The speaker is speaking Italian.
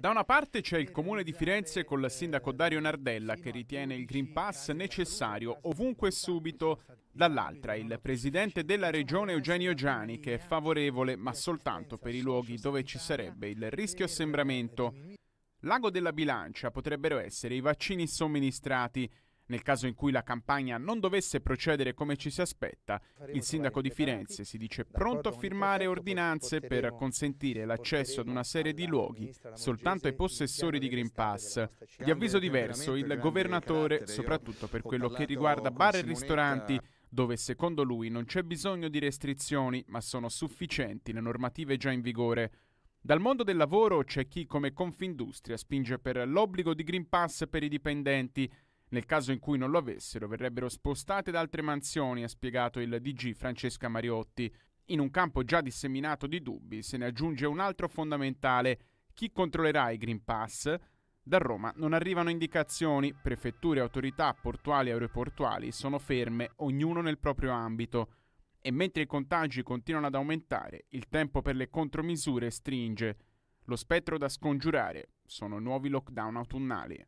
Da una parte c'è il comune di Firenze con il sindaco eh, Dario Nardella che ritiene il Green Pass necessario ovunque e subito, dall'altra il presidente della cioè regione Eugenio Giani che è favorevole ma soltanto per i luoghi dove ci sarebbe il rischio assembramento. L'ago della bilancia potrebbero essere i vaccini somministrati, nel caso in cui la campagna non dovesse procedere come ci si aspetta, il sindaco di Firenze si dice pronto a firmare ordinanze per consentire l'accesso ad una serie di luoghi soltanto ai possessori di Green Pass. Di avviso diverso il governatore, soprattutto per quello che riguarda bar e ristoranti, dove secondo lui non c'è bisogno di restrizioni, ma sono sufficienti le normative già in vigore. Dal mondo del lavoro c'è chi come Confindustria spinge per l'obbligo di Green Pass per i dipendenti, nel caso in cui non lo avessero, verrebbero spostate da altre mansioni, ha spiegato il DG Francesca Mariotti. In un campo già disseminato di dubbi se ne aggiunge un altro fondamentale. Chi controllerà i Green Pass? Da Roma non arrivano indicazioni, prefetture, autorità portuali e aeroportuali sono ferme, ognuno nel proprio ambito. E mentre i contagi continuano ad aumentare, il tempo per le contromisure stringe. Lo spettro da scongiurare sono nuovi lockdown autunnali.